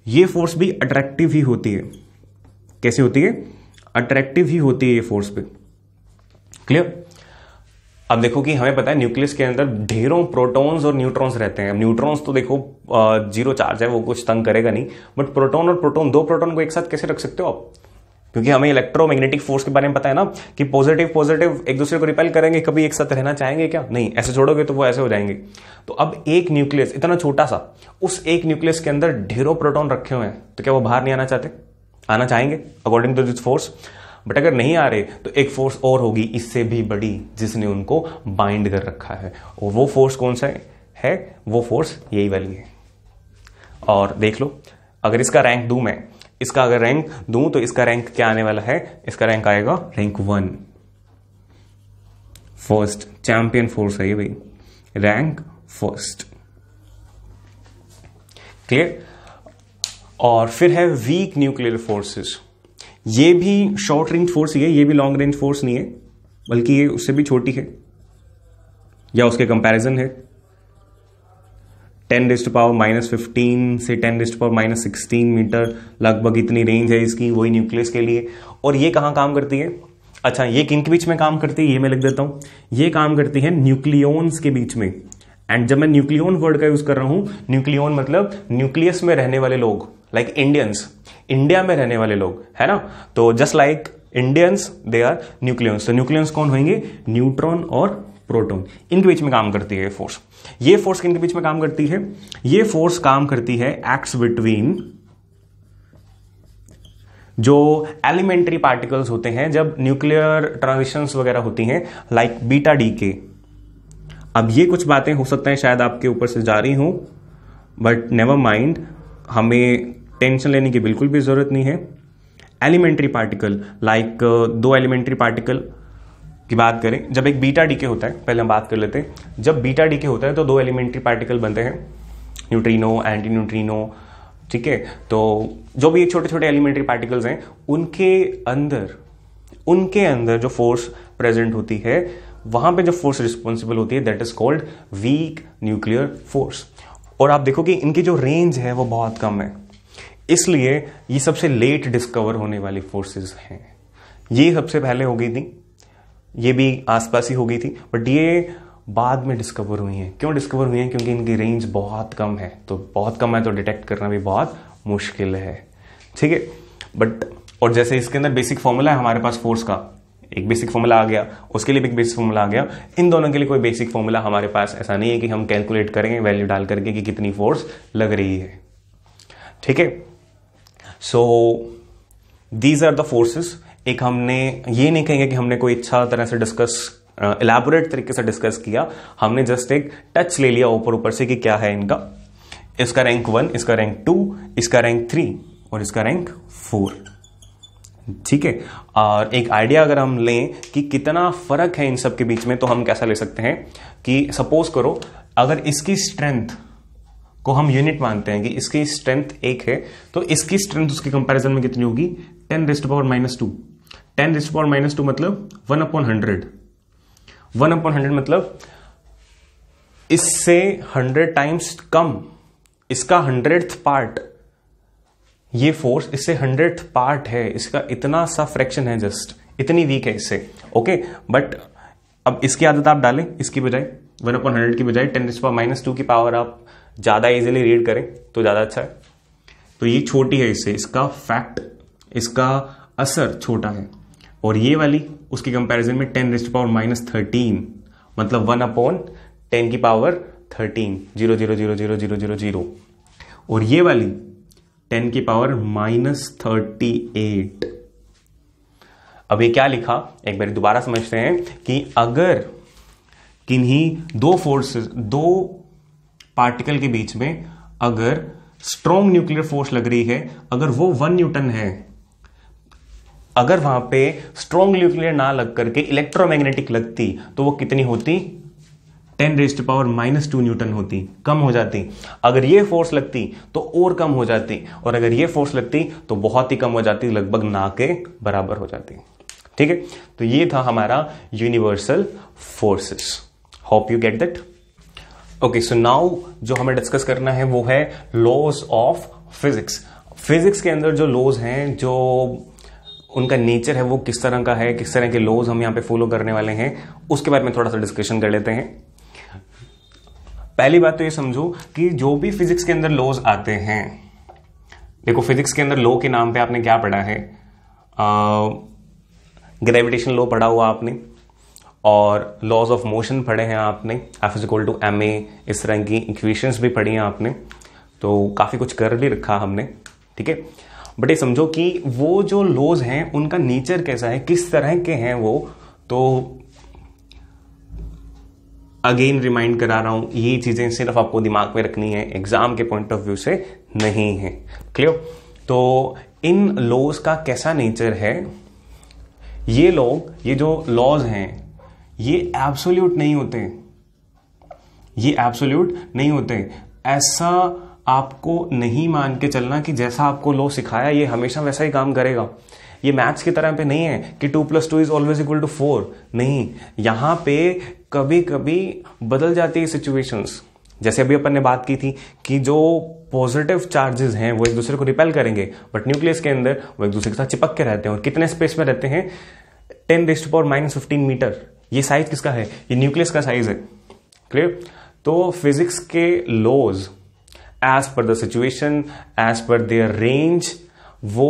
ये फोर्स भी अट्रैक्टिव ही होती है कैसे होती है अट्रैक्टिव ही होती है ये फोर्स भी क्लियर अब देखो कि हमें पता है न्यूक्लियस के अंदर ढेरों प्रोटॉन्स और न्यूट्रॉन्स रहते हैं अब न्यूट्रॉन्स तो देखो जीरो चार्ज है वो कुछ तंग करेगा नहीं बट प्रोटॉन और प्रोटॉन दो प्रोटॉन को एक साथ कैसे रख सकते हो आप क्योंकि हमें इलेक्ट्रोमैग्नेटिक फोर्स के बारे में पता है ना कि पॉजिटिव पॉजिटिव एक दूसरे को रिपेल करेंगे कभी एक साथ रहना चाहेंगे क्या नहीं ऐसे छोड़ोगे तो वो ऐसे हो जाएंगे तो अब एक न्यूक्लियस इतना छोटा सा उस एक न्यूक्लियस के अंदर ढेरों प्रोटोन रखे हुए हैं तो क्या वो बाहर नहीं आना चाहते आना चाहेंगे according to this force but अगर नहीं आ रहे तो एक फोर्स और होगी इससे भी बड़ी जिसने उनको बाइंड कर रखा है और वो फोर्स कौन सा है, वो फोर्स यही वाली है और देख लो अगर इसका रैंक दू मैं इसका अगर रैंक दूं तो इसका रैंक क्या आने वाला है इसका रैंक आएगा rank one first champion force है ये भाई रैंक फर्स्ट क्लियर और फिर है वीक न्यूक्लियर फोर्सेस ये भी शॉर्ट रेंज फोर्स ही है ये भी लॉन्ग रेंज फोर्स नहीं है बल्कि ये उससे भी छोटी है या उसके कंपैरिजन है टेन डिस्ट पावर माइनस फिफ्टीन से टेन डिस्ट पावर माइनस सिक्सटीन मीटर लगभग इतनी रेंज है इसकी वही न्यूक्लियस के लिए और ये कहाँ काम करती है अच्छा ये किन के बीच में काम करती है ये मैं लिख देता हूँ ये काम करती है न्यूक्लियोन्स के बीच में एंड जब मैं न्यूक्लियोन वर्ड का यूज़ कर रहा हूँ न्यूक्लियोन मतलब न्यूक्लियस में रहने वाले लोग लाइक like इंडियंस इंडिया में रहने वाले लोग है ना तो just like Indians they are nucleons तो न्यूक्लियंस कौन होंगे न्यूट्रॉन और प्रोटोन इनके बीच में काम करती है फोर्स ये फोर्स किन के बीच में काम करती है ये फोर्स काम करती है एक्ट्स बिटवीन जो एलिमेंट्री पार्टिकल्स होते हैं जब न्यूक्लियर ट्रांजिशंस वगैरह होती हैं लाइक बीटा डी के अब ये कुछ बातें हो सकता है शायद आपके ऊपर से जा रही हूं बट नेवर माइंड हमें टेंशन लेने की बिल्कुल भी ज़रूरत नहीं है एलिमेंट्री पार्टिकल लाइक दो एलिमेंट्री पार्टिकल की बात करें जब एक बीटा डीके होता है पहले हम बात कर लेते हैं जब बीटा डीके होता है तो दो एलिमेंट्री पार्टिकल बनते हैं न्यूट्रीनो एंटी न्यूट्रीनो ठीक है तो जो भी ये छोटे छोटे एलिमेंट्री पार्टिकल्स हैं उनके अंदर उनके अंदर जो फोर्स प्रेजेंट होती है वहां पे जो फोर्स रिस्पॉन्सिबल होती है that is called weak nuclear force और आप देखो कि इनकी जो रेंज है वो बहुत कम है इसलिए ये सबसे लेट डिस्कवर होने वाली फोर्सेस हैं ये सबसे पहले हो गई थी ये भी आसपास ही हो गई थी बट ये बाद में डिस्कवर हुई हैं क्यों डिस्कवर हुई हैं क्योंकि इनकी रेंज बहुत कम है तो बहुत कम है तो डिटेक्ट करना भी बहुत मुश्किल है ठीक है बट और जैसे इसके अंदर बेसिक फॉर्मूला है हमारे पास फोर्स का एक बेसिक फॉर्मूला आ गया उसके लिए भी एक बेसिक फॉर्मूला आ गया इन दोनों के लिए कोई बेसिक फॉर्मूला हमारे पास ऐसा नहीं है कि हम कैलकुलेट करेंगे वैल्यू डाल करके कि कितनी फोर्स लग रही है ठीक है so these are the forces एक हमने ये नहीं कहेंगे कि हमने कोई अच्छा तरह से डिस्कस इलेबोरेट तरीके से डिस्कस किया हमने जस्ट एक टच ले लिया ऊपर ऊपर से कि क्या है इनका इसका रैंक वन इसका रैंक टू इसका रैंक थ्री और इसका रैंक फोर ठीक है और एक आइडिया अगर हम लें कि कितना फर्क है इन सब के बीच में तो हम कैसा ले सकते हैं कि सपोज करो अगर इसकी स्ट्रेंथ को हम यूनिट मानते हैं कि इसकी स्ट्रेंथ एक है तो इसकी स्ट्रेंथ उसके कंपैरिजन में कितनी होगी ten raised power minus two ten raised power minus two मतलब one upon hundred one upon hundred मतलब इससे हंड्रेड टाइम्स कम इसका हंड्रेड पार्ट ये फोर्स इससे हंड्रेड पार्ट है इसका इतना सा फ्रैक्शन है जस्ट इतनी वीक है इससे ओके बट अब इसकी आदत आप डालें इसकी बजाय वन अपॉन हंड्रेड की बजाय टेन पावर माइनस टू की पावर आप ज़्यादा इजीली रीड करें तो ज़्यादा अच्छा है तो ये छोटी है इससे इसका फैक्ट इसका असर छोटा है और ये वाली उसके कंपैरिजन में ten raised power minus thirteen मतलब वन अपॉन टेन की power thirteen zero zero zero zero zero zero zero और ये वाली टेन की पावर माइनस थर्टी एट अब ये क्या लिखा एक बार दोबारा समझते हैं कि अगर किन्हीं दो फोर्स दो पार्टिकल के बीच में अगर स्ट्रॉन्ग न्यूक्लियर फोर्स लग रही है अगर वो वन न्यूटन है अगर वहां पे स्ट्रॉन्ग न्यूक्लियर ना लग करके इलेक्ट्रोमैग्नेटिक लगती तो वो कितनी होती ten raised power minus two newton होती कम हो जाती अगर ये फोर्स लगती तो और कम हो जाती और अगर ये फोर्स लगती तो बहुत ही कम हो जाती लगभग ना के बराबर हो जाती ठीक है तो ये था हमारा universal forces hope you get that okay so now जो हमें डिस्कस करना है वो है लॉज ऑफ फिजिक्स फिजिक्स के अंदर जो लॉज हैं जो उनका नेचर है वो किस तरह का है किस तरह के लॉज हम यहाँ पे फॉलो करने वाले हैं उसके बारे में थोड़ा सा डिस्कशन कर लेते हैं पहली बात तो ये समझो कि जो भी फिजिक्स के अंदर लॉज आते हैं देखो फिजिक्स के अंदर लॉ के नाम पे आपने क्या पढ़ा है ग्रेविटेशन लॉ पढ़ा हुआ आपने और लॉज ऑफ मोशन पढ़े हैं आपने F is equal to M A इस तरह की इक्वेशंस भी पढ़ी हैं आपने तो काफ़ी कुछ कर भी रखा हमने ठीक है बट ये समझो कि वो जो लॉज हैं उनका नेचर कैसा है किस तरह के हैं वो तो अगेन रिमाइंड करा रहा हूं ये चीज़ें सिर्फ आपको दिमाग में रखनी है एग्ज़ाम के पॉइंट ऑफ व्यू से नहीं है क्लियर तो इन लॉज का कैसा नेचर है ये लोग ये जो लॉज हैं ये एब्सोल्यूट नहीं होते ये एब्सोल्यूट नहीं होते ऐसा आपको नहीं मान के चलना कि जैसा आपको लो सिखाया ये हमेशा वैसा ही काम करेगा ये मैथ्स की तरह पे नहीं है कि two plus two is always equal to four नहीं यहां पे कभी कभी बदल जाती है सिचुएशंस जैसे अभी अपन ने बात की थी कि जो पॉजिटिव चार्जेस हैं वो एक दूसरे को रिपेल करेंगे बट न्यूक्लियस के अंदर वो एक दूसरे के साथ चिपक के रहते हैं और कितने स्पेस में रहते हैं ten raised power minus fifteen metre ये साइज किसका है ये न्यूक्लियस का साइज है क्लियर तो फिजिक्स के लॉज एज पर द सिचुएशन एज पर देयर रेंज वो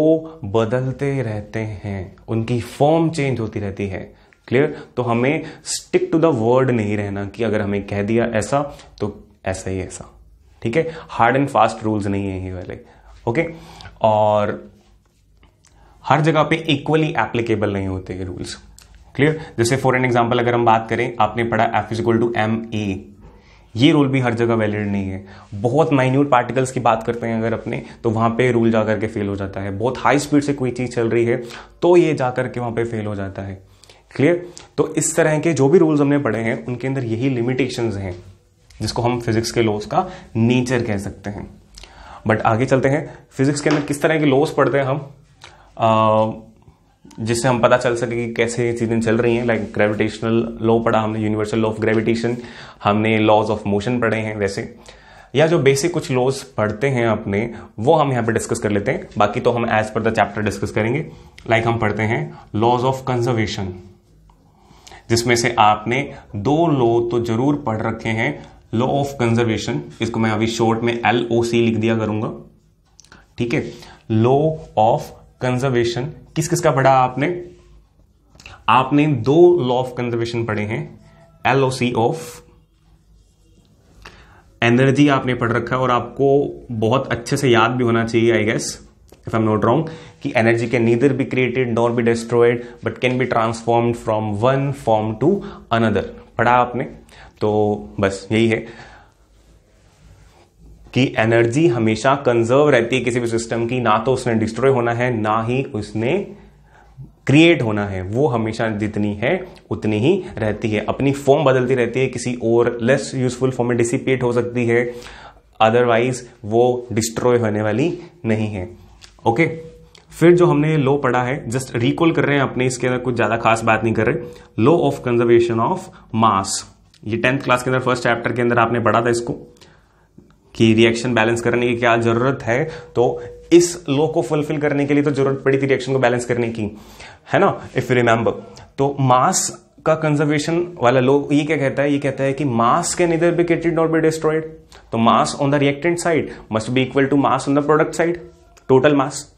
बदलते रहते हैं उनकी फॉर्म चेंज होती रहती है क्लियर तो हमें स्टिक टू द वर्ड नहीं रहना कि अगर हमें कह दिया ऐसा तो ऐसा ही ऐसा ठीक है हार्ड एंड फास्ट रूल्स नहीं है ही वाले ओके और हर जगह पे इक्वली एप्लीकेबल नहीं होते रूल्स क्लियर जैसे फॉर एन एग्जाम्पल अगर हम बात करें आपने पढ़ा F is equal to M A ये रूल भी हर जगह वैलिड नहीं है बहुत माइन्यूट पार्टिकल्स की बात करते हैं अगर अपने तो वहाँ पे रूल जा करके फेल हो जाता है बहुत हाई स्पीड से कोई चीज़ चल रही है तो ये जा करके वहाँ पे फेल हो जाता है क्लियर तो इस तरह के जो भी रूल्स हमने पढ़े हैं उनके अंदर यही लिमिटेशंस हैं जिसको हम फिजिक्स के लॉज का नेचर कह सकते हैं बट आगे चलते हैं फिजिक्स के अंदर किस तरह के लॉज पढ़ते हैं हम आ, जिससे हम पता चल सके कि कैसे ये चीज़ें चल रही हैं लाइक ग्रेविटेशनल लॉ पढ़ा हमने यूनिवर्सल लॉ ऑफ ग्रेविटेशन हमने लॉज ऑफ मोशन पढ़े हैं वैसे या जो बेसिक कुछ लॉज पढ़ते हैं अपने वो हम यहाँ पे डिस्कस कर लेते हैं बाकी तो हम एज पर द चैप्टर डिस्कस करेंगे लाइक हम पढ़ते हैं लॉज ऑफ कंजर्वेशन जिसमें से आपने दो लॉ तो जरूर पढ़ रखे हैं लॉ ऑफ कंजर्वेशन इसको मैं अभी शॉर्ट में एल ओ सी लिख दिया करूंगा ठीक है लॉ ऑफ कंजर्वेशन किस किस का पढ़ा आपने आपने दो लॉ ऑफ कंजर्वेशन पढ़े हैं L O C of energy आपने पढ़ रखा है और आपको बहुत अच्छे से याद भी होना चाहिए I guess if I am not wrong कि energy can neither be created nor be destroyed but can be transformed from one form to another पढ़ा आपने तो बस यही है कि एनर्जी हमेशा कंजर्व रहती है किसी भी सिस्टम की ना तो उसने डिस्ट्रॉय होना है ना ही उसने क्रिएट होना है वो हमेशा जितनी है उतनी ही रहती है अपनी फॉर्म बदलती रहती है किसी और लेस यूजफुल फॉर्म में डिसिपेट हो सकती है अदरवाइज वो डिस्ट्रॉय होने वाली नहीं है ओके फिर जो हमने लो पढ़ा है जस्ट रिकॉल कर रहे हैं अपने इसके अंदर कुछ ज़्यादा खास बात नहीं कर रहे law of conservation of mass ये टेंथ क्लास के अंदर फर्स्ट चैप्टर के अंदर आपने पढ़ा था इसको कि रिएक्शन बैलेंस करने की क्या जरूरत है तो इस लो को फुलफिल करने के लिए तो जरूरत पड़ी थी रिएक्शन को बैलेंस करने की है ना इफ यू रिमेंबर तो मास का कंजर्वेशन वाला लो ये क्या कहता है ये कहता है कि मास के neither be created not be destroyed तो mass on the reactant side must be equal to mass on the product side total mass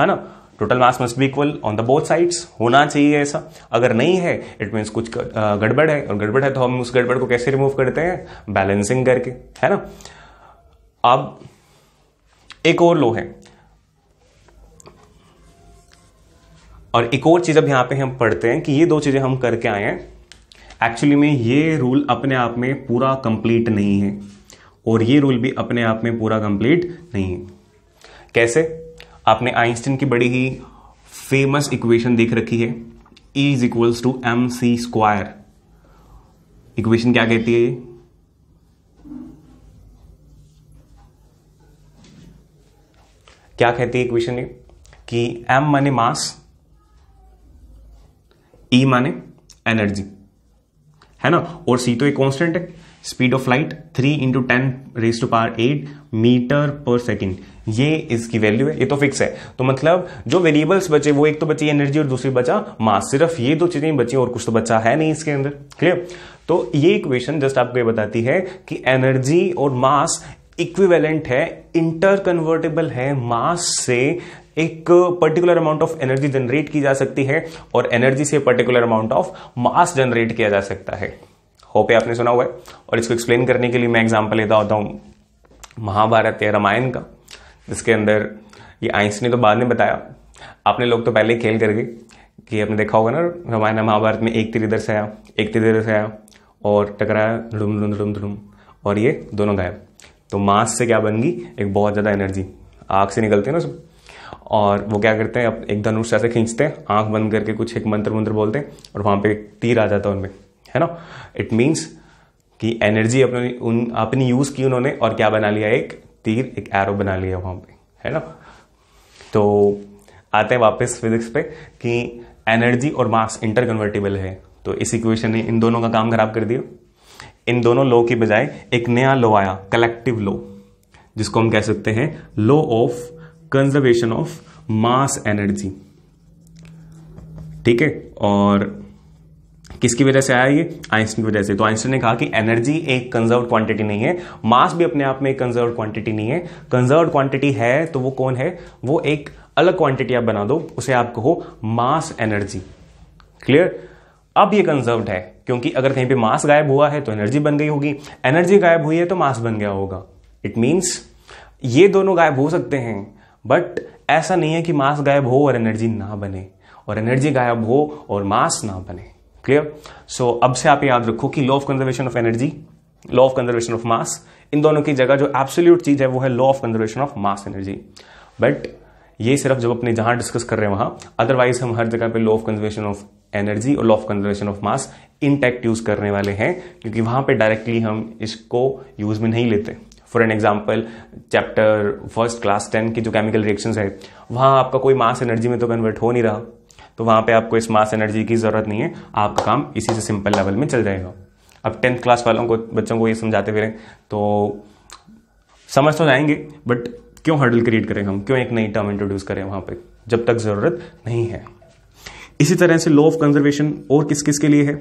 है ना total mass must be equal on the both sides होना चाहिए ऐसा अगर नहीं है इट मीन्स कुछ गड़बड़ है और गड़बड़ है तो हम उस गड़बड़ को कैसे रिमूव करते हैं बैलेंसिंग करके है ना अब एक और लो है और एक और चीज़ अब यहां पे हम पढ़ते हैं कि ये दो चीज़ें हम करके आए हैं एक्चुअली में ये रूल अपने आप में पूरा कंप्लीट नहीं है और ये रूल भी अपने आप में पूरा कंप्लीट नहीं है कैसे आपने आइंस्टीन की बड़ी ही फेमस इक्वेशन देख रखी है is equals to M C square equation क्या कहती है क्या कहती है इक्वेशन ये कि एम माने मास ई e माने एनर्जी है ना और सी तो एक कांस्टेंट है speed of light three into ten raised to power eight metre पर सेकेंड ये इसकी वैल्यू है ये तो फिक्स है तो मतलब जो वेरिएबल्स बचे वो एक तो बची एनर्जी और दूसरी बचा मास सिर्फ ये दो चीजें बची और कुछ तो बचा है नहीं इसके अंदर क्लियर तो ये इक्वेशन जस्ट आपको ये बताती है कि एनर्जी और मास इक्विवेलेंट है इंटरकन्वर्टेबल है मास से एक particular amount of energy generate की जा सकती है और एनर्जी से particular amount of mass generate किया जा सकता है होप ये आपने सुना हुआ है और इसको एक्सप्लेन करने के लिए मैं एग्जाम्पल लेता होता हूँ महाभारत या रामायण का जिसके अंदर ये आइंस ने तो बाद में बताया आपने लोग तो पहले खेल कर गए कि आपने देखा होगा ना रामायण महाभारत में एक तीर इधर से आया एक तीर इधर से आया और टकराया धुम धुम धुम धुम और ये दोनों गायब तो मास से क्या बन गई एक बहुत ज़्यादा एनर्जी आग से निकलते हैं ना सब और वो क्या करते हैं अब एक धनुष ऐसे खींचते हैं आँख बंद करके कुछ एक मंत्र मंत्र बोलते हैं और वहाँ पे एक तीर आ जाता है उनमें है ना इट मीन्स कि एनर्जी अपने उन अपनी यूज़ की उन्होंने और क्या बना लिया एक तीर एक एरो बना लिया वहाँ पे है ना तो आते हैं वापस फिजिक्स पे कि एनर्जी और मास इंटरकन्वर्टेबल है तो इस इक्वेशन ने इन दोनों का काम खराब कर दिया इन दोनों लॉ की बजाय एक नया लॉ आया कलेक्टिव लॉ जिसको हम कह सकते हैं law of conservation of mass energy ठीक है और किसकी वजह से आया ये आइंस्टीन की वजह से तो आइंस्टीन ने कहा कि एनर्जी एक कंजर्व क्वांटिटी नहीं है मास भी अपने आप में एक कंजर्व क्वांटिटी नहीं है कंजर्व क्वांटिटी है तो वो कौन है वो एक अलग क्वांटिटी आप बना दो उसे आप कहो मास एनर्जी क्लियर अब ये कंजर्व्ड है क्योंकि अगर कहीं पे मास गायब हुआ है तो एनर्जी बन गई होगी एनर्जी गायब हुई है तो मास बन गया होगा इट मीन्स ये दोनों गायब हो सकते हैं बट ऐसा नहीं है कि मास गायब हो और एनर्जी ना बने और एनर्जी गायब हो और मास ना बने क्लियर सो so, अब से आप याद रखो कि law of conservation of energy law of conservation of mass इन दोनों की जगह जो एब्सोल्यूट चीज है वो है law of conservation of mass energy but ये सिर्फ जब अपने जहां डिस्कस कर रहे हैं वहां अदरवाइज हम हर जगह पे law of conservation of energy और law of conservation of mass टैक्ट यूज करने वाले हैं क्योंकि वहां पे डायरेक्टली हम इसको यूज में नहीं लेते for an example chapter first class ten की जो केमिकल रिएक्शन है वहां आपका कोई मास एनर्जी में तो कन्वर्ट हो नहीं रहा तो वहां पे आपको इस मास एनर्जी की ज़रूरत नहीं है आपका काम इसी से सिंपल लेवल में चल जाएगा अब टेंथ क्लास वालों को बच्चों को ये समझाते फिर तो समझ तो जाएंगे बट क्यों हर्डल क्रिएट करें हम क्यों एक नई टर्म इंट्रोड्यूस करें वहां पर जब तक ज़रूरत नहीं है इसी तरह से लॉ ऑफ कंजर्वेशन और किस किस के लिए है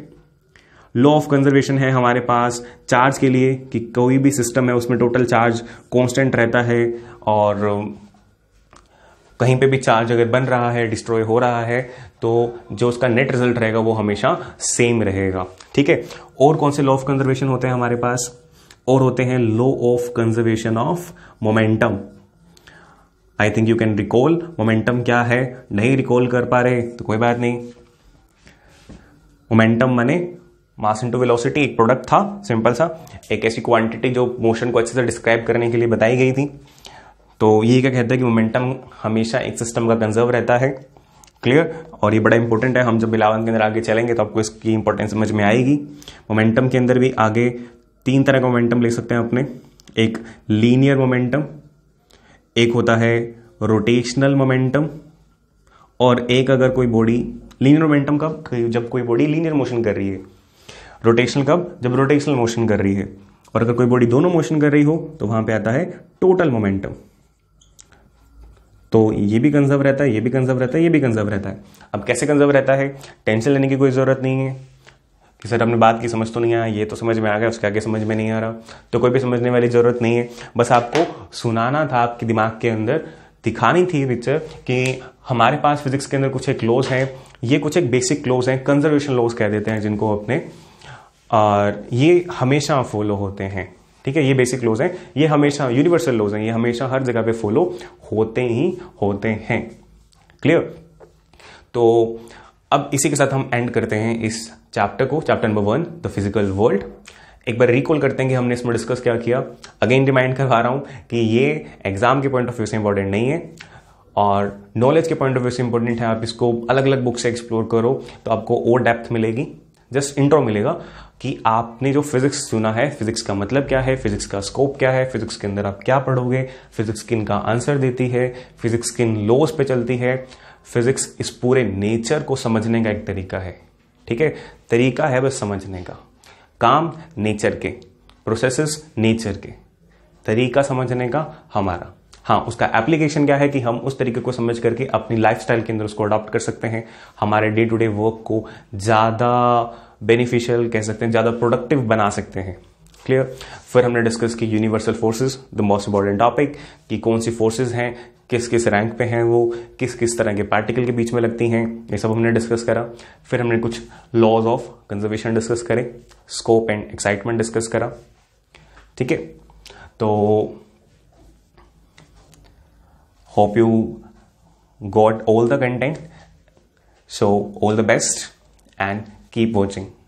लॉ ऑफ कंजर्वेशन है हमारे पास चार्ज के लिए कि कोई भी सिस्टम है उसमें टोटल चार्ज कॉन्स्टेंट रहता है और um, कहीं पे भी चार्ज अगर बन रहा है डिस्ट्रॉय हो रहा है तो जो उसका नेट रिजल्ट रहेगा वो हमेशा सेम रहेगा ठीक है और कौन से लॉ ऑफ कंजर्वेशन होते हैं हमारे पास और होते हैं law of conservation of momentum I think you can recall momentum क्या है नहीं रिकॉल कर पा रहे तो कोई बात नहीं मोमेंटम माने मास इनटू वेलोसिटी एक प्रोडक्ट था सिंपल सा एक ऐसी क्वांटिटी जो मोशन को अच्छे से डिस्क्राइब करने के लिए बताई गई थी तो यही क्या कहता है कि मोमेंटम हमेशा एक सिस्टम का कंजर्व रहता है क्लियर और ये बड़ा इंपॉर्टेंट है हम जब बिलावन के अंदर आगे चलेंगे तो आपको इसकी इंपॉर्टेंस समझ में आएगी मोमेंटम के अंदर भी आगे तीन तरह का मोमेंटम ले सकते हैं अपने एक लीनियर मोमेंटम एक होता है रोटेशनल मोमेंटम और एक अगर कोई बॉडी लीनियर मोमेंटम कब जब कोई बॉडी लीनियर मोशन कर रही है रोटेशनल कब जब रोटेशनल मोशन कर रही है और अगर कोई बॉडी दोनों मोशन कर रही हो तो वहां पे आता है टोटल मोमेंटम तो ये भी कंजर्व रहता है ये भी कंजर्व रहता है ये भी कंजर्व रहता है अब कैसे कंजर्व रहता है टेंशन लेने की कोई ज़रूरत नहीं है कि सर हमने बात की समझ तो नहीं आया ये तो समझ में आ गया उसके आगे समझ में नहीं आ रहा तो कोई भी समझने वाली ज़रूरत नहीं है बस आपको सुनाना था आपके दिमाग के अंदर दिखानी थी पिक्चर कि हमारे पास फिजिक्स के अंदर कुछ एक लॉज हैं ये कुछ एक बेसिक लॉज हैं कंजर्वेशन लॉज कह देते हैं जिनको अपने और ये हमेशा फॉलो होते हैं ठीक है ये बेसिक लॉज हैं ये हमेशा यूनिवर्सल लॉज हैं ये हमेशा हर जगह पे फॉलो होते ही होते हैं क्लियर तो अब इसी के साथ हम एंड करते हैं इस चैप्टर को chapter number one the physical world एक बार रिकॉल करते हैं कि हमने इसमें डिस्कस क्या किया अगेन रिमाइंड करवा रहा हूँ कि ये एग्जाम के पॉइंट ऑफ व्यू से इंपॉर्टेंट नहीं है और नॉलेज के पॉइंट ऑफ व्यू से इंपॉर्टेंट है आप इसको अलग अलग बुक से एक्सप्लोर करो तो आपको और डेप्थ मिलेगी जस्ट इंट्रो मिलेगा कि आपने जो फिजिक्स चुना है फिजिक्स का मतलब क्या है फिजिक्स का स्कोप क्या है फिजिक्स के अंदर आप क्या पढ़ोगे फिजिक्स किन का आंसर देती है फिजिक्स किन लोस पे चलती है फिजिक्स इस पूरे नेचर को समझने का एक तरीका है ठीक है तरीका है बस समझने का काम नेचर के प्रोसेसेस नेचर के तरीका समझने का हमारा हाँ उसका एप्लीकेशन क्या है कि हम उस तरीके को समझ करके अपनी लाइफस्टाइल के अंदर उसको अडॉप्ट कर सकते हैं हमारे डे टू डे वर्क को ज़्यादा बेनिफिशियल कह सकते हैं ज़्यादा प्रोडक्टिव बना सकते हैं क्लियर फिर हमने डिस्कस की universal forces the most important topic कि कौन सी फोर्सेज हैं किस किस रैंक पे हैं वो किस किस तरह के पार्टिकल के बीच में लगती हैं ये सब हमने डिस्कस करा फिर हमने कुछ लॉज ऑफ कंजर्वेशन डिस्कस करे स्कोप एंड एक्साइटमेंट डिस्कस करा ठीक है तो hope you got all the content so all the best and keep watching